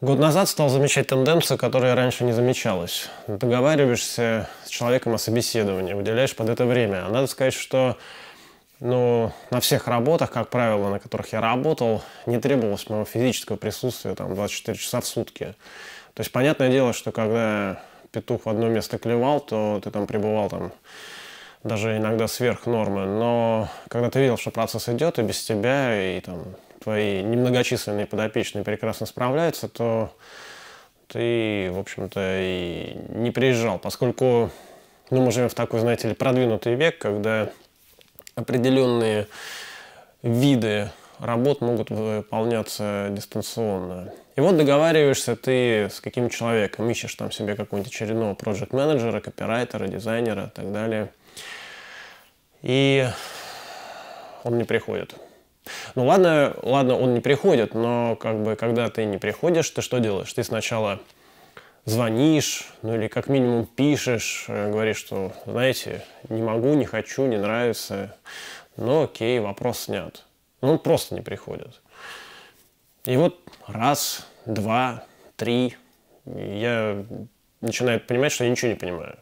Год назад стал замечать тенденцию, которая раньше не замечалась. Договариваешься с человеком о собеседовании, выделяешь под это время. А надо сказать, что ну, на всех работах, как правило, на которых я работал, не требовалось моего физического присутствия там 24 часа в сутки. То есть понятное дело, что когда петух в одно место клевал, то ты там пребывал там даже иногда сверх нормы. Но когда ты видел, что процесс идет и без тебя, и там твои немногочисленные подопечные прекрасно справляются, то ты, в общем-то, и не приезжал, поскольку ну, мы живем в такой, знаете ли, продвинутый век, когда определенные виды работ могут выполняться дистанционно. И вот договариваешься ты с каким человеком, ищешь там себе какого-нибудь очередного проект менеджера копирайтера, дизайнера и так далее. И он не приходит. Ну ладно, ладно, он не приходит, но как бы когда ты не приходишь, ты что делаешь? Ты сначала звонишь, ну или как минимум пишешь, э, говоришь, что, знаете, не могу, не хочу, не нравится. Ну окей, вопрос снят. Ну он просто не приходит. И вот раз, два, три, я начинаю понимать, что я ничего не понимаю.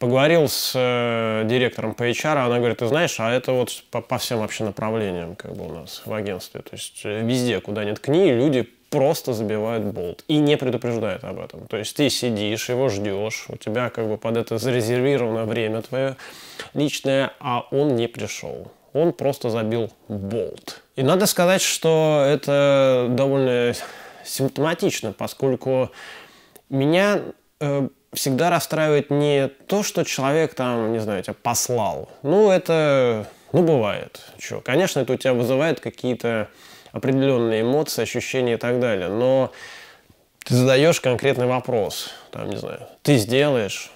Поговорил с э, директором по HR, она говорит, ты знаешь, а это вот по, по всем вообще направлениям как бы у нас в агентстве. То есть э, везде, куда ни ткни, люди просто забивают болт и не предупреждают об этом. То есть ты сидишь, его ждешь, у тебя как бы под это зарезервировано время твое личное, а он не пришел. Он просто забил болт. И надо сказать, что это довольно симптоматично, поскольку меня э, всегда расстраивает не то, что человек там, не знаю, тебя послал. Ну, это, ну, бывает. Чё, конечно, это у тебя вызывает какие-то определенные эмоции, ощущения и так далее. Но ты задаешь конкретный вопрос, там, не знаю, ты сделаешь,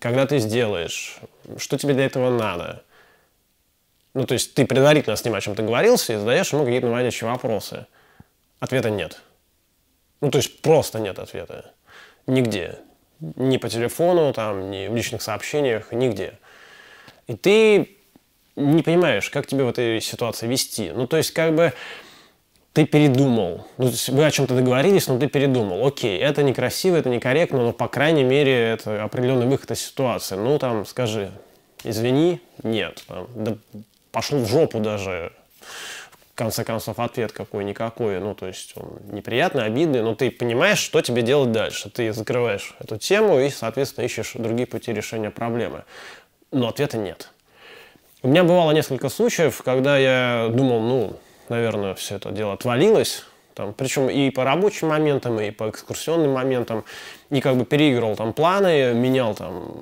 когда ты сделаешь, что тебе для этого надо. Ну, то есть ты предварительно с ним о чем то говорился и задаешь ему какие-то наводящие вопросы. Ответа нет. Ну, то есть просто нет ответа. Нигде. Ни по телефону, там, ни в личных сообщениях, нигде. И ты не понимаешь, как тебе в этой ситуации вести. Ну, то есть, как бы ты передумал. Ну, то есть вы о чем-то договорились, но ты передумал. Окей, это некрасиво, это некорректно, но, по крайней мере, это определенный выход из ситуации. Ну, там, скажи, извини, нет. Там, да пошел в жопу даже в конце концов, ответ какой-никакой, ну, то есть он неприятный, обидный, но ты понимаешь, что тебе делать дальше. Ты закрываешь эту тему и, соответственно, ищешь другие пути решения проблемы. Но ответа нет. У меня бывало несколько случаев, когда я думал, ну, наверное, все это дело отвалилось, там, причем и по рабочим моментам, и по экскурсионным моментам. И как бы переигрывал там планы, менял там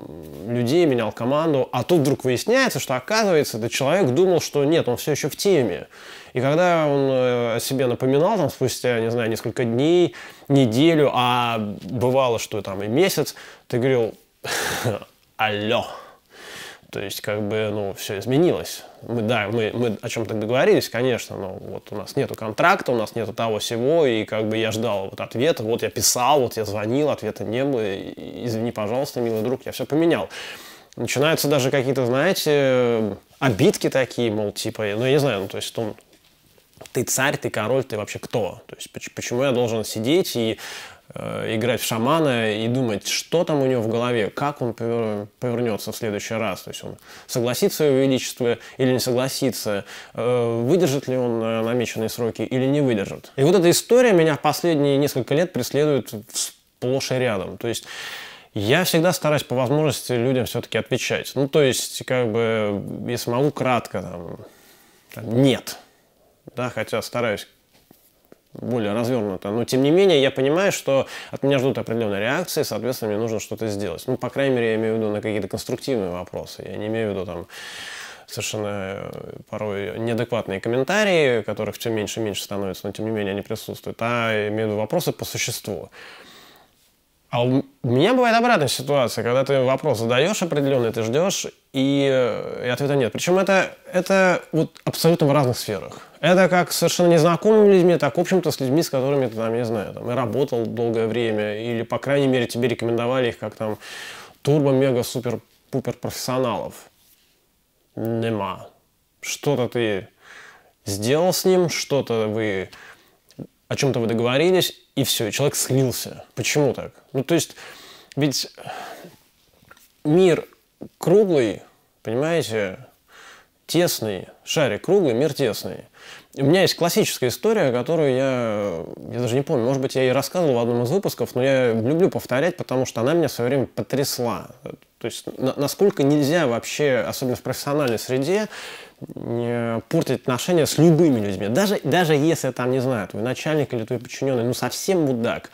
людей, менял команду. А тут вдруг выясняется, что оказывается, этот человек думал, что нет, он все еще в теме. И когда он э, о себе напоминал там спустя, не знаю, несколько дней, неделю, а бывало, что там и месяц, ты говорил, алло, то есть, как бы, ну, все изменилось. Мы, да, мы, мы о чем-то договорились, конечно, но вот у нас нету контракта, у нас нету того всего, и как бы я ждал вот ответа, вот я писал, вот я звонил, ответа не было, извини, пожалуйста, милый друг, я все поменял. Начинаются даже какие-то, знаете, обидки такие, мол, типа, ну, я не знаю, ну, то есть, он, ты царь, ты король, ты вообще кто? То есть, почему я должен сидеть и Э, играть в шамана и думать, что там у него в голове, как он повернется в следующий раз. То есть он согласится его величество или не согласится, э, выдержит ли он э, намеченные сроки или не выдержит. И вот эта история меня в последние несколько лет преследует сплошь и рядом. То есть я всегда стараюсь по возможности людям все-таки отвечать. Ну, то есть, как бы, если могу кратко, там, там нет. Да, хотя стараюсь более развернуто. Но тем не менее, я понимаю, что от меня ждут определенные реакции, соответственно, мне нужно что-то сделать. Ну, по крайней мере, я имею в виду на какие-то конструктивные вопросы. Я не имею в виду там совершенно э, порой неадекватные комментарии, которых все меньше и меньше становится, но тем не менее они присутствуют, а имею в виду вопросы по существу. А у меня бывает обратная ситуация, когда ты вопрос задаешь определенный, ты ждешь, и, э, и ответа нет. Причем это, это вот абсолютно в разных сферах. Это как с совершенно незнакомыми людьми, так, в общем-то, с людьми, с которыми ты, там, не знаю, там, и работал долгое время, или, по крайней мере, тебе рекомендовали их как там турбо-мега-супер-пупер профессионалов. Нема. Что-то ты сделал с ним, что-то вы... О чем-то вы договорились, и все, и человек слился. Почему так? Ну, то есть, ведь мир круглый, понимаете, тесный, шарик круглый, мир тесный. У меня есть классическая история, которую я, я даже не помню, может быть, я и рассказывал в одном из выпусков, но я люблю повторять, потому что она меня в свое время потрясла. То есть, на, насколько нельзя вообще, особенно в профессиональной среде, портить отношения с любыми людьми. Даже, даже если там, не знаю, твой начальник или твой подчиненный, ну совсем мудак.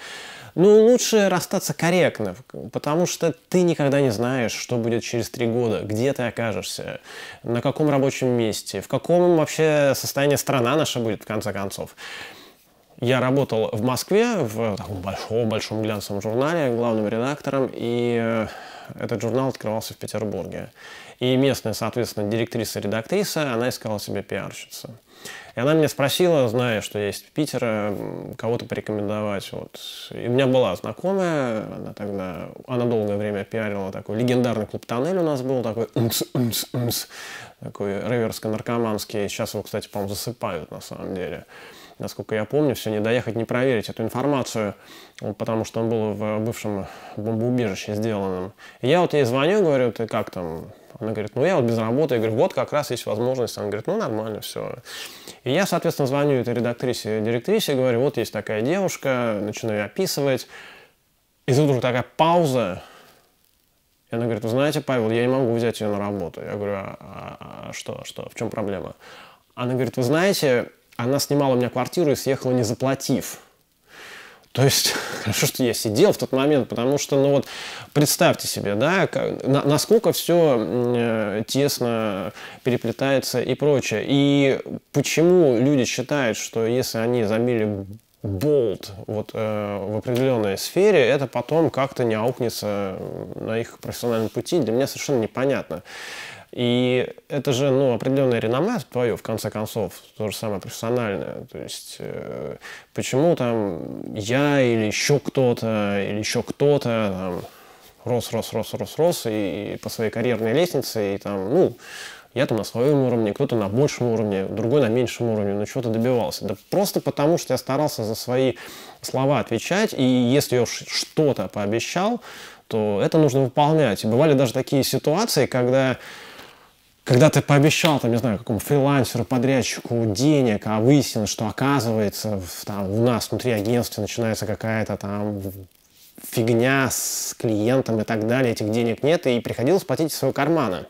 Ну, лучше расстаться корректно, потому что ты никогда не знаешь, что будет через три года, где ты окажешься, на каком рабочем месте, в каком вообще состоянии страна наша будет, в конце концов. Я работал в Москве, в таком большом-большом глянцевом журнале, главным редактором, и э, этот журнал открывался в Петербурге. И местная, соответственно, директриса-редактриса, она искала себе пиарщицу. И она меня спросила, зная, что есть в Питере, кого-то порекомендовать. Вот. И у меня была знакомая, она тогда, она долгое время пиарила такой легендарный клуб «Тоннель» у нас был, такой умц, умц, умц, такой реверско-наркоманский. Сейчас его, кстати, по-моему, засыпают на самом деле. Насколько я помню, все, не доехать, не проверить эту информацию, потому что он был в бывшем бомбоубежище сделанном. И я вот ей звоню, говорю, ты как там, она говорит, ну я вот без работы. Я говорю, вот как раз есть возможность. Она говорит, ну нормально, все. И я, соответственно, звоню этой редактрисе, директрисе, говорю, вот есть такая девушка, начинаю описывать. И тут уже такая пауза. И она говорит, вы знаете, Павел, я не могу взять ее на работу. Я говорю, а, а, а что, что, в чем проблема? Она говорит, вы знаете, она снимала у меня квартиру и съехала не заплатив. То есть, хорошо, ну, что я сидел в тот момент, потому что, ну вот, представьте себе, да, как, на, насколько все э, тесно переплетается и прочее. И почему люди считают, что если они забили болт вот, э, в определенной сфере, это потом как-то не аукнется на их профессиональном пути, для меня совершенно непонятно. И это же, ну, определенное реноме твое, в конце концов, то же самое профессиональное. То есть, э, почему там я или еще кто-то, или еще кто-то там рос, рос, рос, рос, рос, и, и по своей карьерной лестнице, и там, ну, я там на своем уровне, кто-то на большем уровне, другой на меньшем уровне, но ну, чего-то добивался. Да просто потому, что я старался за свои слова отвечать, и если я что-то пообещал, то это нужно выполнять. И бывали даже такие ситуации, когда когда ты пообещал, там, не знаю, какому фрилансеру, подрядчику денег, а выяснилось, что оказывается, там, у нас внутри агентства начинается какая-то там фигня с клиентом и так далее, этих денег нет, и приходилось платить из своего кармана.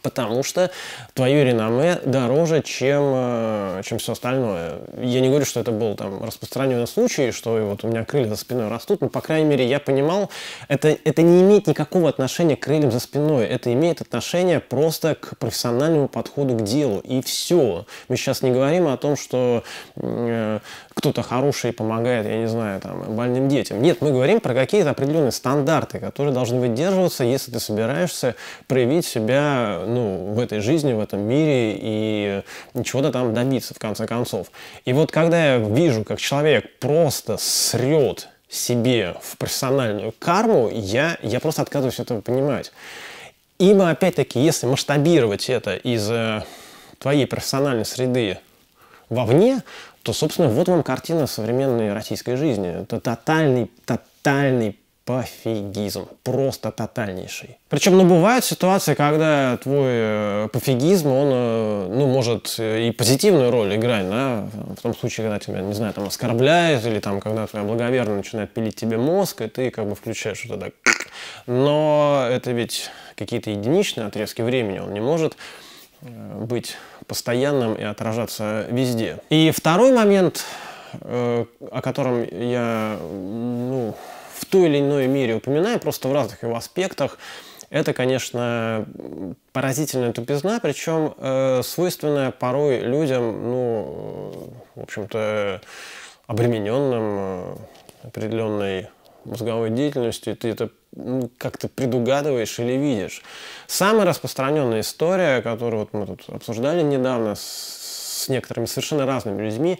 Потому что твое реноме дороже, чем, э, чем все остальное. Я не говорю, что это был там распространенный случай, что и вот у меня крылья за спиной растут, но, по крайней мере, я понимал, это, это не имеет никакого отношения к крыльям за спиной. Это имеет отношение просто к профессиональному подходу к делу. И все. Мы сейчас не говорим о том, что э, кто-то хороший помогает, я не знаю, там, больным детям. Нет, мы говорим про какие-то определенные стандарты, которые должны выдерживаться, если ты собираешься проявить себя ну, в этой жизни, в этом мире и чего-то там добиться, в конце концов. И вот когда я вижу, как человек просто срет себе в профессиональную карму, я, я просто отказываюсь этого понимать. И мы опять-таки, если масштабировать это из э, твоей профессиональной среды вовне, то, собственно, вот вам картина современной российской жизни. Это тотальный, тотальный пофигизм. Просто тотальнейший. Причем, ну, бывают ситуации, когда твой э, пофигизм, он, э, ну, может э, и позитивную роль играть, да, в том случае, когда тебя, не знаю, там, оскорбляют, или там, когда твоя благоверная начинает пилить тебе мозг, и ты как бы включаешь что-то так. Но это ведь какие-то единичные отрезки времени, он не может быть постоянным и отражаться везде. И второй момент, э, о котором я ну, в той или иной мере упоминаю, просто в разных его аспектах, это, конечно, поразительная тупизна, причем э, свойственная порой людям, ну, в общем-то, обремененным э, определенной мозговой деятельностью. Ты это ну, как то предугадываешь или видишь. Самая распространенная история, которую вот мы тут обсуждали недавно с, с некоторыми совершенно разными людьми,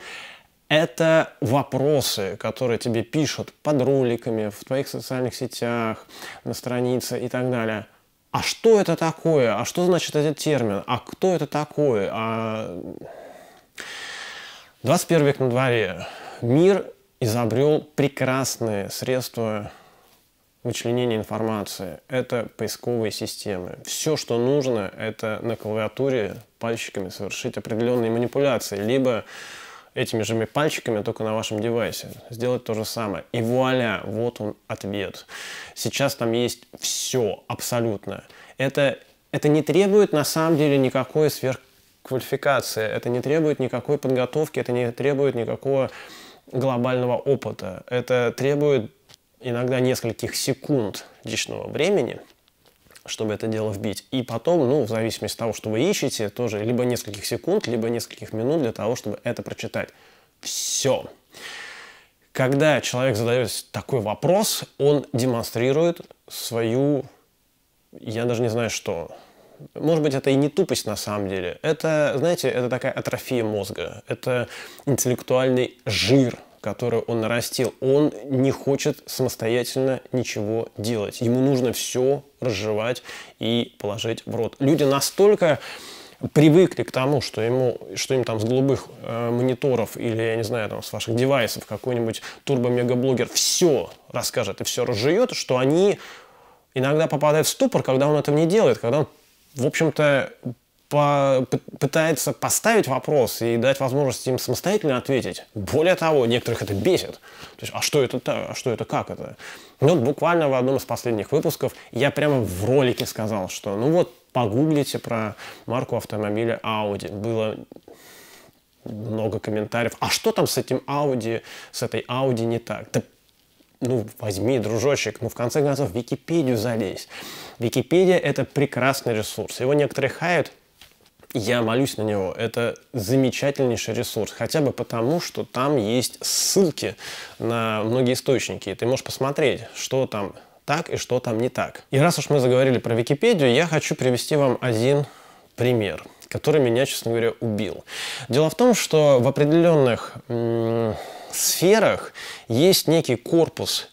это вопросы, которые тебе пишут под роликами, в твоих социальных сетях, на странице и так далее. А что это такое? А что значит этот термин? А кто это такой? А... 21 век на дворе. Мир изобрел прекрасные средства вычленение информации, это поисковые системы. Все, что нужно, это на клавиатуре пальчиками совершить определенные манипуляции, либо этими же пальчиками, только на вашем девайсе. Сделать то же самое. И вуаля, вот он ответ. Сейчас там есть все, абсолютно. Это, это не требует на самом деле никакой сверхквалификации, это не требует никакой подготовки, это не требует никакого глобального опыта. Это требует иногда нескольких секунд личного времени, чтобы это дело вбить. И потом, ну, в зависимости от того, что вы ищете, тоже либо нескольких секунд, либо нескольких минут для того, чтобы это прочитать. Все. Когда человек задает такой вопрос, он демонстрирует свою, я даже не знаю что, может быть, это и не тупость на самом деле. Это, знаете, это такая атрофия мозга. Это интеллектуальный жир, которую он нарастил. Он не хочет самостоятельно ничего делать. Ему нужно все разжевать и положить в рот. Люди настолько привыкли к тому, что, ему, что им там с голубых э, мониторов или, я не знаю, там, с ваших девайсов какой-нибудь турбо-мегаблогер все расскажет и все разжует, что они иногда попадают в ступор, когда он этого не делает, когда он, в общем-то, по, пытается поставить вопрос и дать возможность им самостоятельно ответить. Более того, некоторых это бесит. То есть, а что это так? А что это как это? Ну, вот буквально в одном из последних выпусков я прямо в ролике сказал, что ну вот погуглите про марку автомобиля Audi. Было много комментариев. А что там с этим Audi, с этой Audi не так? Да ну, возьми, дружочек, ну, в конце концов, в Википедию залезь. Википедия — это прекрасный ресурс. Его некоторые хают, я молюсь на него. Это замечательнейший ресурс, хотя бы потому, что там есть ссылки на многие источники, и ты можешь посмотреть, что там так и что там не так. И раз уж мы заговорили про Википедию, я хочу привести вам один пример, который меня, честно говоря, убил. Дело в том, что в определенных сферах есть некий корпус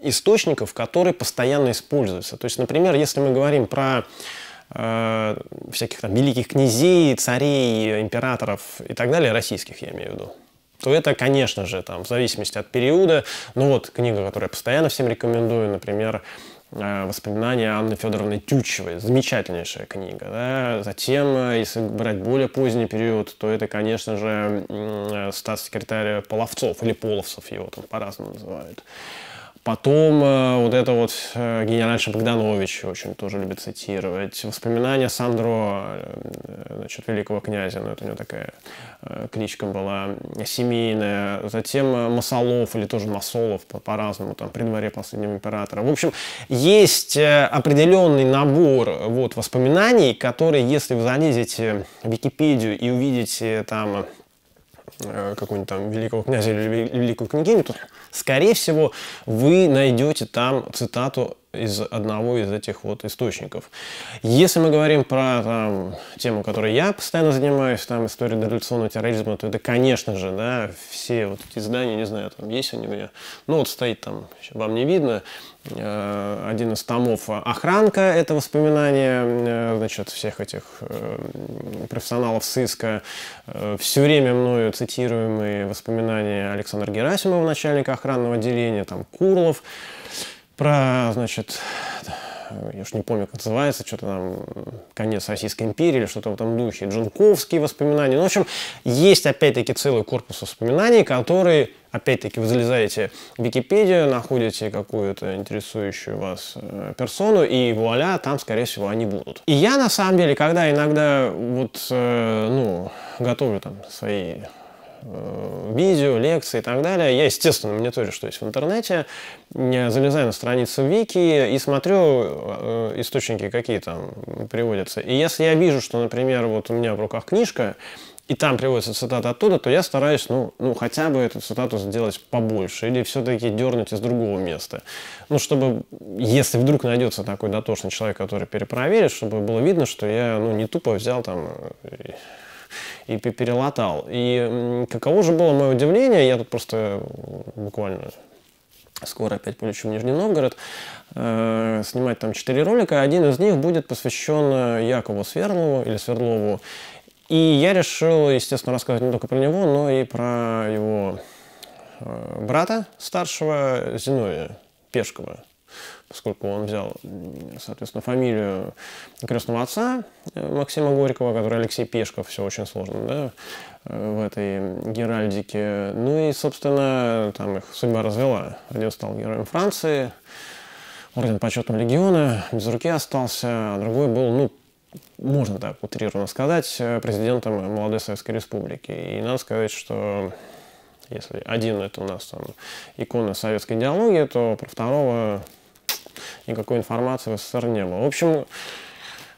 источников, который постоянно используется. То есть, например, если мы говорим про э, всяких там великих князей, царей, императоров и так далее, российских я имею в виду, то это, конечно же, там, в зависимости от периода. Ну вот книга, которую я постоянно всем рекомендую, например, э, воспоминания Анны Федоровны Тютчевой. Замечательнейшая книга. Да? Затем, э, если брать более поздний период, то это, конечно же, э, статс-секретарь Половцов или Половцев его там по-разному называют. Потом э, вот это вот э, генеральша Богданович очень тоже любит цитировать. Воспоминания Сандро, э, значит, великого князя, ну это у него такая э, кличка была, семейная. Затем э, Масолов или тоже Масолов, по-разному, по там, при дворе последнего императора. В общем, есть э, определенный набор вот воспоминаний, которые, если вы залезете в Википедию и увидите э, там Э, какого-нибудь там великого князя или великую княгиню, то, скорее всего, вы найдете там цитату из одного из этих вот источников. Если мы говорим про там, тему, которой я постоянно занимаюсь, там история революционного терроризма, то это, конечно же, да, все вот эти издания, не знаю, там есть они у меня, ну вот стоит там, вам не видно, Э, один из томов «Охранка» — это воспоминания э, значит, всех этих э, профессионалов сыска, все время мною цитируемые воспоминания Александра Герасимова, начальника охранного отделения, там Курлов, про, значит, я уж не помню, как называется, что-то там «Конец Российской империи» или что-то в этом духе, Джунковские воспоминания. Ну, в общем, есть, опять-таки, целый корпус воспоминаний, которые опять-таки, вы залезаете в Википедию, находите какую-то интересующую вас э, персону, и вуаля, там, скорее всего, они будут. И я, на самом деле, когда иногда вот, э, ну, готовлю там свои э, видео, лекции и так далее. Я, естественно, мониторю, что есть в интернете. Я залезаю на страницу Вики и смотрю э, источники, какие там приводятся. И если я вижу, что, например, вот у меня в руках книжка, и там приводится цитата оттуда, то я стараюсь, ну, ну, хотя бы эту цитату сделать побольше или все-таки дернуть из другого места. Ну, чтобы, если вдруг найдется такой дотошный человек, который перепроверит, чтобы было видно, что я, ну, не тупо взял там э, и перелатал. И каково же было мое удивление, я тут просто буквально скоро опять полечу в Нижний Новгород, э, снимать там четыре ролика. Один из них будет посвящен э, Якову Свердлову или Свердлову. И я решил, естественно, рассказать не только про него, но и про его э, брата старшего Зиновия Пешкова, поскольку он взял, соответственно, фамилию крестного отца э, Максима Горького, который Алексей Пешков, все очень сложно, да, э, в этой геральдике. Ну и, собственно, там их судьба развела. Один стал героем Франции, орден почетного легиона, без руки остался, а другой был, ну, можно так утрированно сказать, э, президентом молодой Советской Республики. И надо сказать, что если один это у нас там икона советской идеологии, то про второго никакой информации в СССР не было. В общем,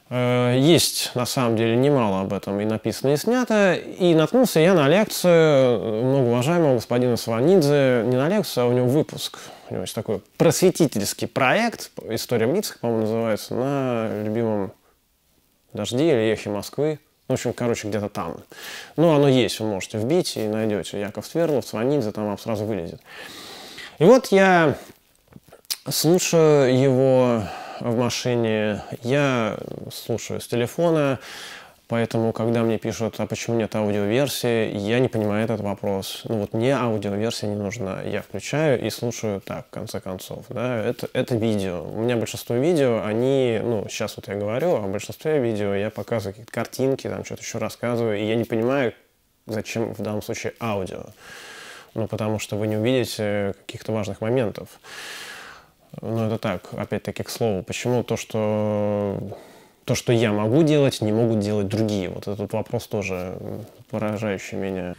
э, есть на самом деле немало об этом и написано, и снято. И наткнулся я на лекцию многоуважаемого господина Сванидзе. Не на лекцию, а у него выпуск. У него есть такой просветительский проект, «История в лицах», по-моему, называется, на любимом дожди или эхи Москвы. Ну, в общем, короче, где-то там. Ну оно есть, вы можете вбить и найдете. Яков Тверлов, Сванидзе, там вам сразу вылезет. И вот я слушаю его в машине, я слушаю с телефона, Поэтому, когда мне пишут, а почему нет аудиоверсии, я не понимаю этот вопрос. Ну вот мне аудиоверсия не нужна. Я включаю и слушаю так, в конце концов. Да? Это, это видео. У меня большинство видео, они, ну, сейчас вот я говорю, а в большинстве видео я показываю какие-то картинки, там что-то еще рассказываю, и я не понимаю, зачем в данном случае аудио. Ну, потому что вы не увидите каких-то важных моментов. Ну, это так, опять-таки, к слову. Почему то, что то, что я могу делать, не могут делать другие. Вот этот вопрос тоже поражающий меня.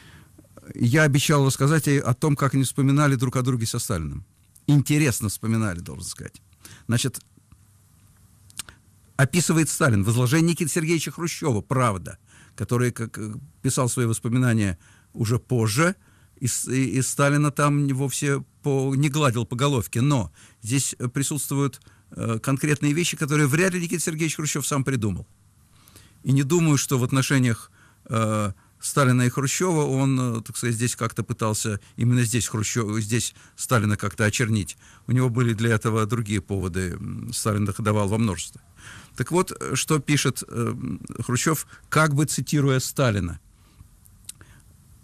Я обещал рассказать о том, как они вспоминали друг о друге со Сталиным. Интересно вспоминали, должен сказать. Значит, описывает Сталин возложение изложении Никиты Сергеевича Хрущева «Правда», который как, э, писал свои воспоминания уже позже, и, и, и Сталина там вовсе по, не гладил по головке. Но здесь присутствуют Э, конкретные вещи, которые вряд ли Никита Сергеевич Хрущев сам придумал. И не думаю, что в отношениях э, Сталина и Хрущева он, э, так сказать, здесь как-то пытался именно здесь Хрущева, здесь Сталина как-то очернить. У него были для этого другие поводы. Сталин их во множество. Так вот, э, что пишет э, Хрущев, как бы цитируя Сталина.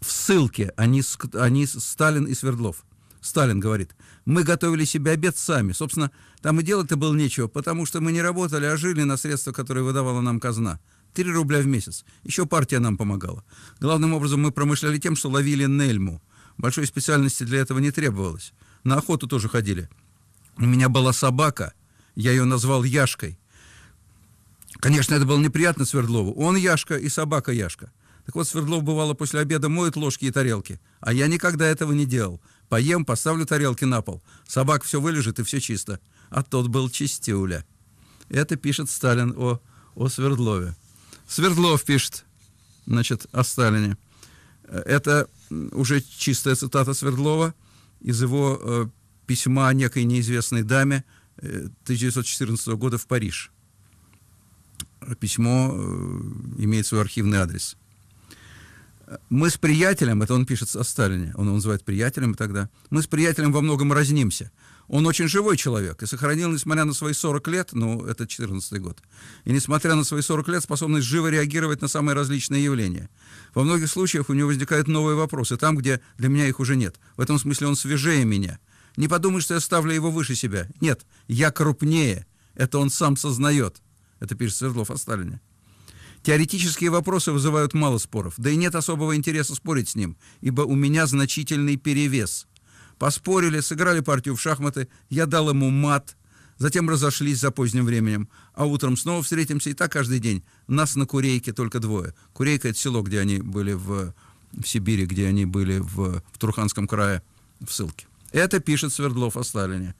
В ссылке они, они Сталин и Свердлов. Сталин говорит, мы готовили себе обед сами. Собственно, там и делать-то было нечего, потому что мы не работали, а жили на средства, которые выдавала нам казна. три рубля в месяц. Еще партия нам помогала. Главным образом мы промышляли тем, что ловили нельму. Большой специальности для этого не требовалось. На охоту тоже ходили. У меня была собака, я ее назвал Яшкой. Конечно, это было неприятно Свердлову. Он Яшка и собака Яшка. Так вот, Свердлов бывало после обеда моет ложки и тарелки, а я никогда этого не делал. Поем, поставлю тарелки на пол. Собак все вылежит и все чисто. А тот был чистюля. Это пишет Сталин о, о Свердлове. Свердлов пишет, значит, о Сталине. Э, это уже чистая цитата Свердлова из его э, письма некой неизвестной даме э, 1914 года в Париж. Э, письмо э, имеет свой архивный адрес – мы с приятелем, это он пишет о Сталине, он его называет приятелем тогда, мы с приятелем во многом разнимся. Он очень живой человек и сохранил, несмотря на свои 40 лет, ну, это 14 год, и несмотря на свои 40 лет, способность живо реагировать на самые различные явления. Во многих случаях у него возникают новые вопросы, там, где для меня их уже нет. В этом смысле он свежее меня. Не подумай, что я ставлю его выше себя. Нет, я крупнее. Это он сам сознает. Это пишет Свердлов о Сталине. Теоретические вопросы вызывают мало споров, да и нет особого интереса спорить с ним, ибо у меня значительный перевес. Поспорили, сыграли партию в шахматы, я дал ему мат, затем разошлись за поздним временем, а утром снова встретимся, и так каждый день. Нас на Курейке только двое. Курейка — это село, где они были в, в Сибири, где они были в, в Турханском крае в ссылке. Это пишет Свердлов о Сталине.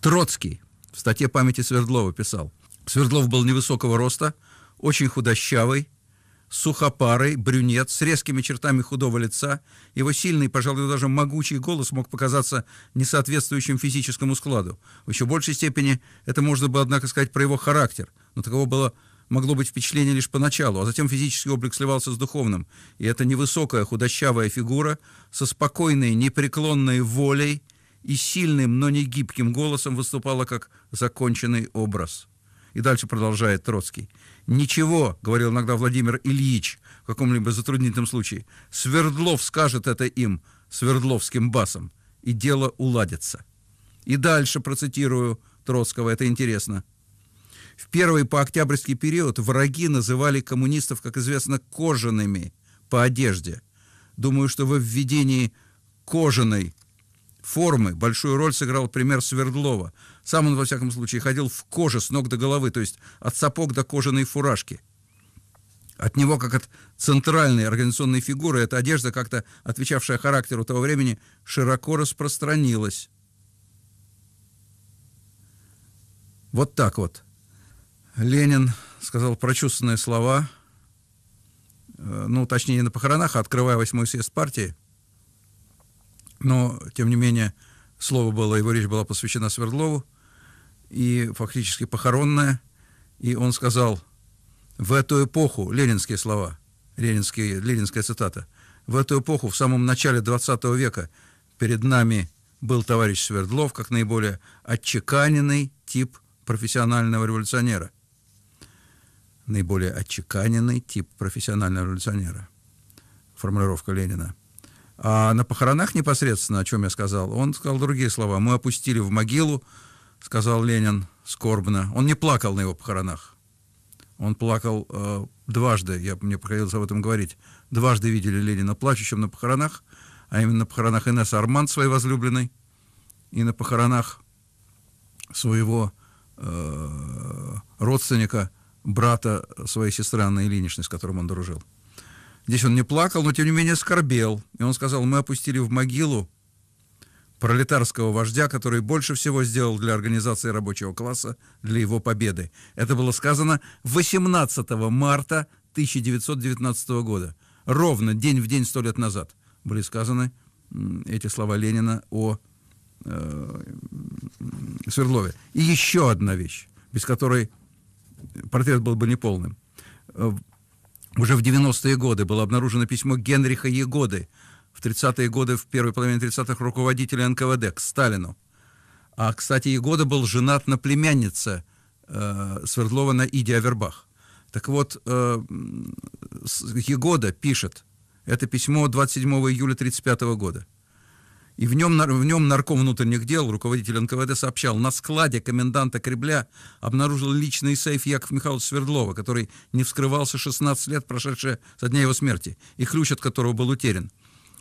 Троцкий в статье памяти Свердлова писал. Свердлов был невысокого роста — очень худощавый, сухопарый, брюнет, с резкими чертами худого лица. Его сильный, пожалуй, даже могучий голос мог показаться несоответствующим физическому складу. В еще большей степени это можно было, однако, сказать про его характер. Но такого было могло быть впечатление лишь поначалу, а затем физический облик сливался с духовным. И эта невысокая худощавая фигура со спокойной, непреклонной волей и сильным, но не гибким голосом выступала как законченный образ. И дальше продолжает Троцкий. «Ничего», — говорил иногда Владимир Ильич в каком-либо затруднительном случае, «Свердлов скажет это им, свердловским басом, и дело уладится». И дальше процитирую Троцкого, это интересно. В первый по октябрьский период враги называли коммунистов, как известно, кожаными по одежде. Думаю, что во введении кожаной формы большую роль сыграл пример Свердлова. Сам он, во всяком случае, ходил в коже с ног до головы, то есть от сапог до кожаной фуражки. От него, как от центральной организационной фигуры, эта одежда, как-то отвечавшая характеру того времени, широко распространилась. Вот так вот. Ленин сказал прочувственные слова, э, ну, точнее, на похоронах, а открывая восьмой съезд партии – но, тем не менее, слово было, его речь была посвящена Свердлову, и фактически похоронная. И он сказал, в эту эпоху, ленинские слова, ленинские, ленинская цитата, в эту эпоху, в самом начале 20 века, перед нами был товарищ Свердлов как наиболее отчеканенный тип профессионального революционера. Наиболее отчеканенный тип профессионального революционера. Формулировка Ленина. А на похоронах непосредственно, о чем я сказал, он сказал другие слова. «Мы опустили в могилу», — сказал Ленин скорбно. Он не плакал на его похоронах. Он плакал э, дважды, я, мне приходилось об этом говорить. Дважды видели Ленина плачущим на похоронах, а именно на похоронах Инессы Арман, своей возлюбленной, и на похоронах своего э, родственника, брата своей сестры Анны Ильиничны, с которым он дружил. Здесь он не плакал, но тем не менее скорбел. И он сказал, мы опустили в могилу пролетарского вождя, который больше всего сделал для организации рабочего класса, для его победы. Это было сказано 18 марта 1919 года. Ровно день в день сто лет назад были сказаны эти слова Ленина о э, Свердлове. И еще одна вещь, без которой портрет был бы неполным. Э, уже в 90-е годы было обнаружено письмо Генриха Егоды, в 30-е годы, в первой половине 30-х, руководителя НКВД к Сталину. А, кстати, Егода был женат на племяннице э, Свердлова на Иде Авербах. Так вот, э, Егода пишет, это письмо 27 июля 1935 года – и в нем, в нем нарком внутренних дел, руководитель НКВД, сообщал, на складе коменданта Кремля обнаружил личный сейф Яков Михайловича Свердлова, который не вскрывался 16 лет, прошедшие со дня его смерти, и ключ от которого был утерян.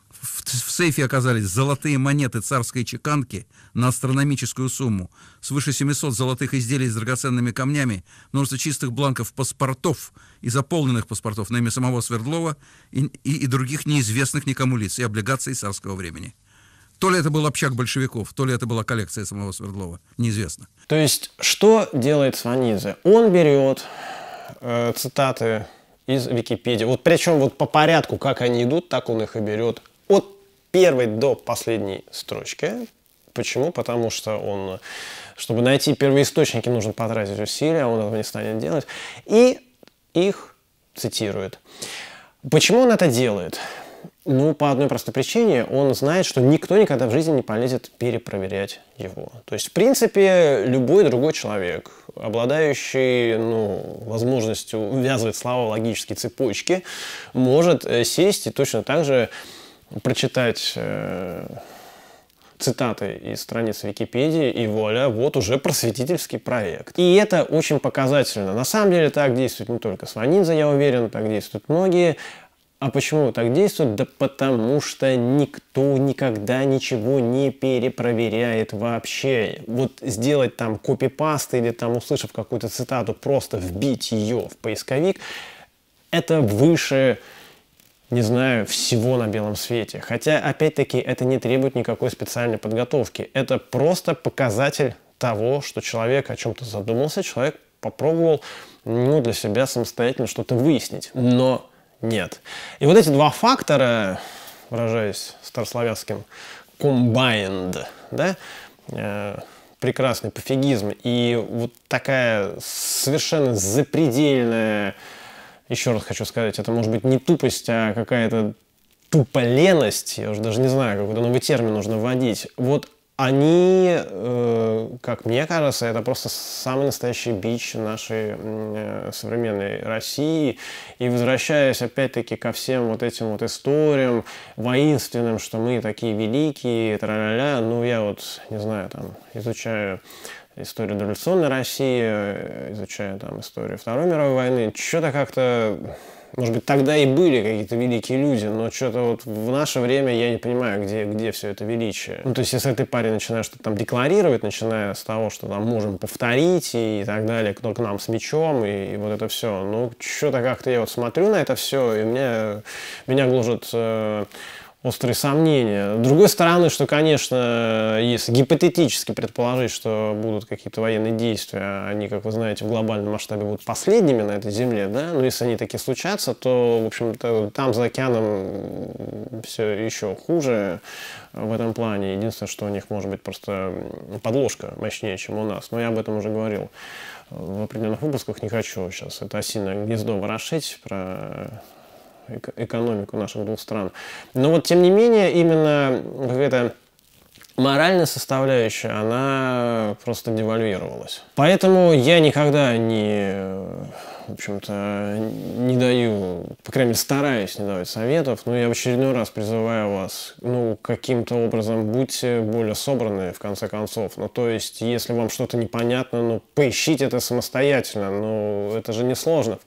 В, в сейфе оказались золотые монеты царской чеканки на астрономическую сумму, свыше 700 золотых изделий с драгоценными камнями, множество чистых бланков паспортов и заполненных паспортов на имя самого Свердлова и, и, и других неизвестных никому лиц и облигаций царского времени. То ли это был общак большевиков, то ли это была коллекция самого Свердлова, неизвестно. То есть, что делает Сванидзе? Он берет э, цитаты из Википедии. Вот причем вот по порядку, как они идут, так он их и берет. От первой до последней строчки. Почему? Потому что он, чтобы найти первоисточники, нужно потратить усилия, а он этого не станет делать. И их цитирует. Почему он это делает? Ну, по одной простой причине, он знает, что никто никогда в жизни не полезет перепроверять его. То есть, в принципе, любой другой человек, обладающий ну, возможностью ввязывать слова в логические цепочки, может э, сесть и точно так же прочитать э, цитаты из страниц Википедии, и вуаля, вот уже просветительский проект. И это очень показательно. На самом деле так действует не только Сванидзе, я уверен, так действуют многие а почему так действуют? Да потому что никто никогда ничего не перепроверяет вообще. Вот сделать там копипаст или там, услышав какую-то цитату, просто вбить ее в поисковик, это выше не знаю, всего на белом свете. Хотя, опять-таки, это не требует никакой специальной подготовки. Это просто показатель того, что человек о чем-то задумался, человек попробовал ну, для себя самостоятельно что-то выяснить. Но нет. И вот эти два фактора, выражаясь старославянским, combined, да, э, прекрасный пофигизм и вот такая совершенно запредельная, еще раз хочу сказать, это может быть не тупость, а какая-то туполеность, я уже даже не знаю, какой-то новый термин нужно вводить. Вот они, э, как мне кажется, это просто самый настоящий бич нашей современной России. И возвращаясь опять-таки ко всем вот этим вот историям воинственным, что мы такие великие, тра-ля-ля, ну я вот, не знаю, там, изучаю историю революционной России, э, изучаю там историю Второй мировой войны, что-то как-то может быть, тогда и были какие-то великие люди, но что-то вот в наше время я не понимаю, где, где все это величие. Ну, то есть, если ты парень начинаешь что-то там декларировать, начиная с того, что там можем повторить и, так далее, кто к нам с мечом и, и вот это все. Ну, что-то как-то я вот смотрю на это все, и меня меня гложет э, острые сомнения. С другой стороны, что, конечно, если гипотетически предположить, что будут какие-то военные действия, а они, как вы знаете, в глобальном масштабе будут последними на этой земле, да, но если они такие случатся, то, в общем-то, там за океаном все еще хуже в этом плане. Единственное, что у них может быть просто подложка мощнее, чем у нас. Но я об этом уже говорил в определенных выпусках, не хочу сейчас это осиное гнездо ворошить про экономику наших двух стран. Но вот, тем не менее, именно какая-то моральная составляющая, она просто девальвировалась. Поэтому я никогда не, в общем-то, не даю, по крайней мере, стараюсь не давать советов, но я в очередной раз призываю вас, ну, каким-то образом будьте более собраны, в конце концов. Ну, то есть, если вам что-то непонятно, ну, поищите это самостоятельно, ну, это же несложно.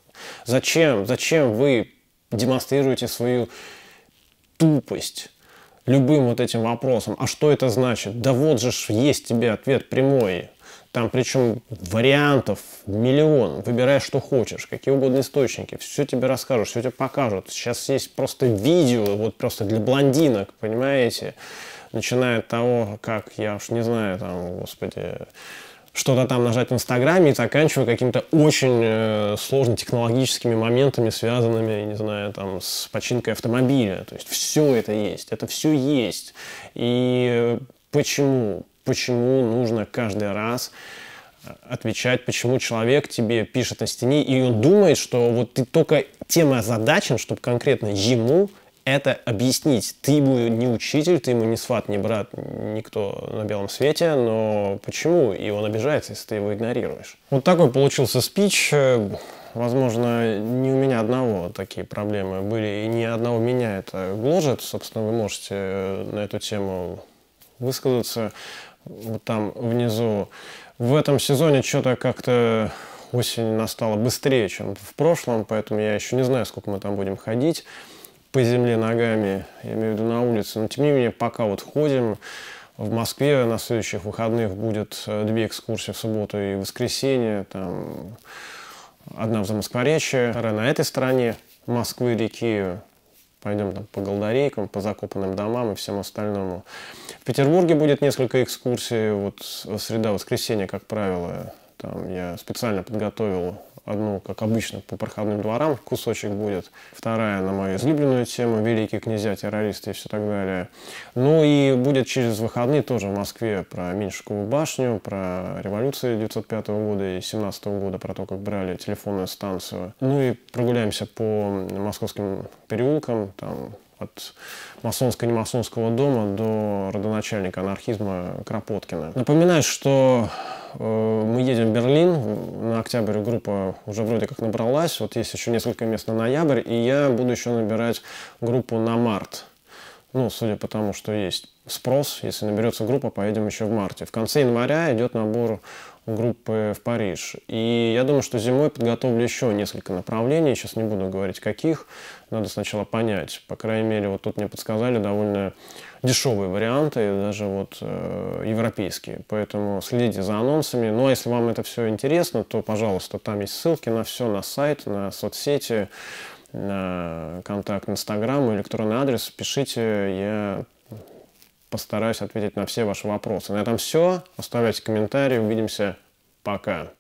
Зачем? Зачем вы демонстрируете свою тупость любым вот этим вопросом. А что это значит? Да вот же есть тебе ответ прямой. Там причем вариантов миллион. Выбирай, что хочешь, какие угодно источники. Все тебе расскажут, все тебе покажут. Сейчас есть просто видео, вот просто для блондинок, понимаете? Начиная от того, как, я уж не знаю, там, господи, что-то там нажать в Инстаграме и заканчивая какими-то очень э, сложно технологическими моментами, связанными, не знаю, там, с починкой автомобиля. То есть все это есть, это все есть. И почему? Почему нужно каждый раз э, отвечать, почему человек тебе пишет на стене, и он думает, что вот ты только тем озадачен, чтобы конкретно ему это объяснить. Ты ему не учитель, ты ему не сват, не брат, никто на белом свете, но почему? И он обижается, если ты его игнорируешь. Вот такой получился спич. Возможно, не у меня одного такие проблемы были, и ни одного меня это гложет. Собственно, вы можете э, на эту тему высказаться вот там внизу. В этом сезоне что-то как-то осень настала быстрее, чем в прошлом, поэтому я еще не знаю, сколько мы там будем ходить по земле ногами, я имею в виду на улице. Но тем не менее, пока вот ходим, в Москве на следующих выходных будет э, две экскурсии в субботу и воскресенье. Там одна в Замоскворечье, вторая на этой стороне Москвы, реки. Пойдем там по голдарейкам, по закопанным домам и всем остальному. В Петербурге будет несколько экскурсий. Вот среда, воскресенье, как правило, там я специально подготовил одну, как обычно, по проходным дворам кусочек будет. Вторая на мою излюбленную тему «Великие князья, террористы» и все так далее. Ну и будет через выходные тоже в Москве про Меньшикову башню, про революцию 1905 года и 17 года, про то, как брали телефонную станцию. Ну и прогуляемся по московским переулкам, там от масонско-немасонского дома до родоначальника анархизма Кропоткина. Напоминаю, что э, мы едем в Берлин, на октябрь группа уже вроде как набралась, вот есть еще несколько мест на ноябрь, и я буду еще набирать группу на март. Ну, судя по тому, что есть спрос, если наберется группа, поедем еще в марте. В конце января идет набор группы в Париж. И я думаю, что зимой подготовлю еще несколько направлений, сейчас не буду говорить каких, надо сначала понять. По крайней мере, вот тут мне подсказали довольно дешевые варианты, даже вот э, европейские. Поэтому следите за анонсами. Ну а если вам это все интересно, то, пожалуйста, там есть ссылки на все, на сайт, на соцсети, на контакт Инстаграм, электронный адрес. Пишите, я постараюсь ответить на все ваши вопросы. На этом все. Оставляйте комментарии. Увидимся. Пока.